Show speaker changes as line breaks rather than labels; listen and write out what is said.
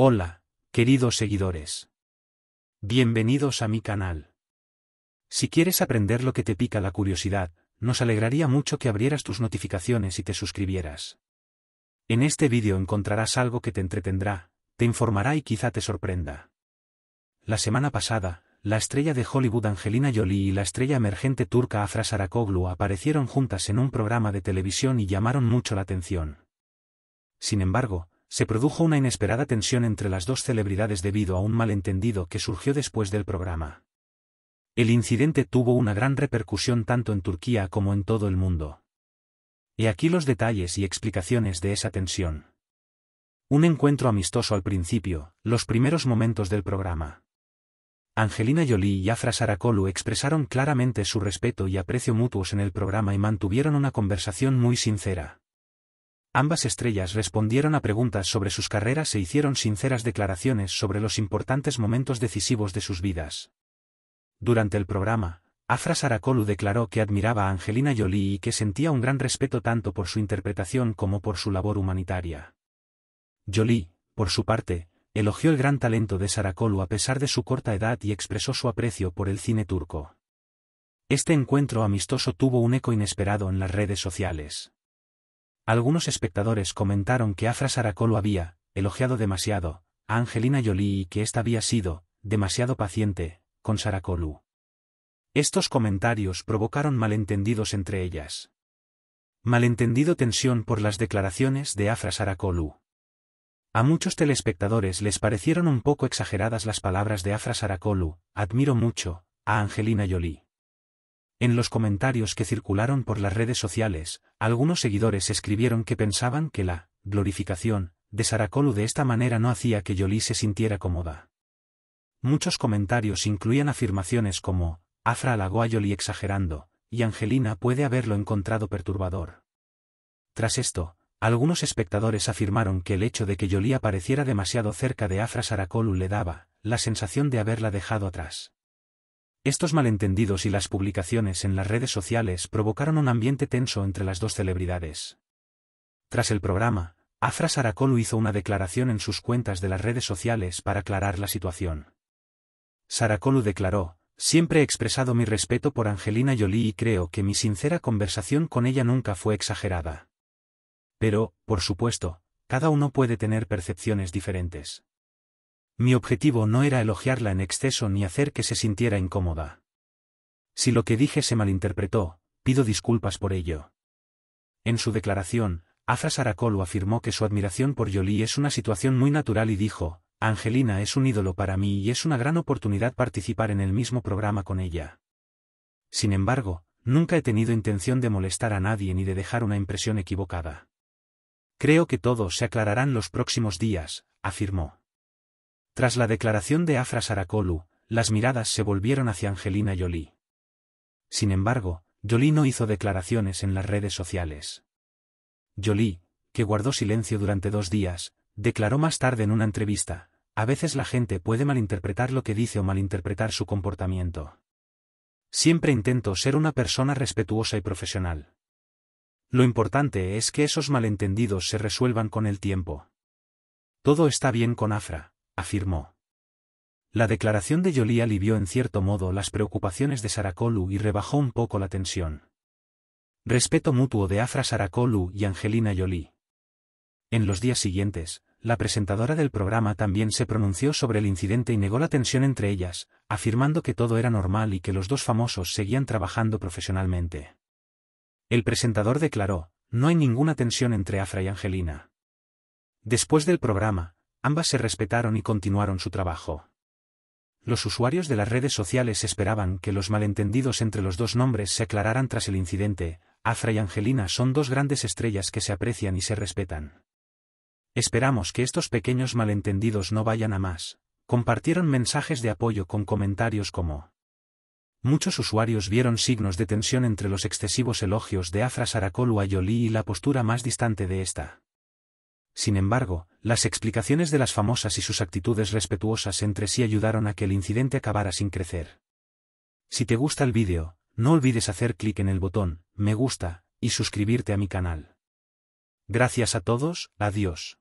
Hola, queridos seguidores. Bienvenidos a mi canal. Si quieres aprender lo que te pica la curiosidad, nos alegraría mucho que abrieras tus notificaciones y te suscribieras. En este vídeo encontrarás algo que te entretendrá, te informará y quizá te sorprenda. La semana pasada, la estrella de Hollywood Angelina Jolie y la estrella emergente turca Afra Sarakoglu aparecieron juntas en un programa de televisión y llamaron mucho la atención. Sin embargo, se produjo una inesperada tensión entre las dos celebridades debido a un malentendido que surgió después del programa. El incidente tuvo una gran repercusión tanto en Turquía como en todo el mundo. Y aquí los detalles y explicaciones de esa tensión. Un encuentro amistoso al principio, los primeros momentos del programa. Angelina Jolie y Afra Sarakolu expresaron claramente su respeto y aprecio mutuos en el programa y mantuvieron una conversación muy sincera. Ambas estrellas respondieron a preguntas sobre sus carreras e hicieron sinceras declaraciones sobre los importantes momentos decisivos de sus vidas. Durante el programa, Afra Saracolu declaró que admiraba a Angelina Jolie y que sentía un gran respeto tanto por su interpretación como por su labor humanitaria. Jolie, por su parte, elogió el gran talento de Saracolu a pesar de su corta edad y expresó su aprecio por el cine turco. Este encuentro amistoso tuvo un eco inesperado en las redes sociales. Algunos espectadores comentaron que Afra Saracolu había elogiado demasiado a Angelina Jolie y que ésta había sido demasiado paciente con Saracolu. Estos comentarios provocaron malentendidos entre ellas. Malentendido tensión por las declaraciones de Afra Saracolu. A muchos telespectadores les parecieron un poco exageradas las palabras de Afra Saracolu, admiro mucho, a Angelina Jolie. En los comentarios que circularon por las redes sociales, algunos seguidores escribieron que pensaban que la glorificación de Saracolu de esta manera no hacía que Yoli se sintiera cómoda. Muchos comentarios incluían afirmaciones como, Afra halagó a Yoli exagerando, y Angelina puede haberlo encontrado perturbador. Tras esto, algunos espectadores afirmaron que el hecho de que Yoli apareciera demasiado cerca de Afra Saracolu le daba la sensación de haberla dejado atrás. Estos malentendidos y las publicaciones en las redes sociales provocaron un ambiente tenso entre las dos celebridades. Tras el programa, Afra Saracolu hizo una declaración en sus cuentas de las redes sociales para aclarar la situación. Saracolu declaró, Siempre he expresado mi respeto por Angelina Jolie y creo que mi sincera conversación con ella nunca fue exagerada. Pero, por supuesto, cada uno puede tener percepciones diferentes. Mi objetivo no era elogiarla en exceso ni hacer que se sintiera incómoda. Si lo que dije se malinterpretó, pido disculpas por ello. En su declaración, Afra Saracolo afirmó que su admiración por Yoli es una situación muy natural y dijo, Angelina es un ídolo para mí y es una gran oportunidad participar en el mismo programa con ella. Sin embargo, nunca he tenido intención de molestar a nadie ni de dejar una impresión equivocada. Creo que todo se aclararán los próximos días, afirmó. Tras la declaración de Afra Saracolu, las miradas se volvieron hacia Angelina Jolie. Sin embargo, Jolie no hizo declaraciones en las redes sociales. Jolie, que guardó silencio durante dos días, declaró más tarde en una entrevista, a veces la gente puede malinterpretar lo que dice o malinterpretar su comportamiento. Siempre intento ser una persona respetuosa y profesional. Lo importante es que esos malentendidos se resuelvan con el tiempo. Todo está bien con Afra, afirmó. La declaración de Jolie alivió en cierto modo las preocupaciones de Saracolu y rebajó un poco la tensión. Respeto mutuo de Afra Saracolu y Angelina Jolie. En los días siguientes, la presentadora del programa también se pronunció sobre el incidente y negó la tensión entre ellas, afirmando que todo era normal y que los dos famosos seguían trabajando profesionalmente. El presentador declaró, no hay ninguna tensión entre Afra y Angelina. Después del programa, ambas se respetaron y continuaron su trabajo. Los usuarios de las redes sociales esperaban que los malentendidos entre los dos nombres se aclararan tras el incidente, Afra y Angelina son dos grandes estrellas que se aprecian y se respetan. Esperamos que estos pequeños malentendidos no vayan a más. Compartieron mensajes de apoyo con comentarios como Muchos usuarios vieron signos de tensión entre los excesivos elogios de Afra Saracolu a y la postura más distante de esta. Sin embargo, las explicaciones de las famosas y sus actitudes respetuosas entre sí ayudaron a que el incidente acabara sin crecer. Si te gusta el vídeo, no olvides hacer clic en el botón, me gusta, y suscribirte a mi canal. Gracias a todos, adiós.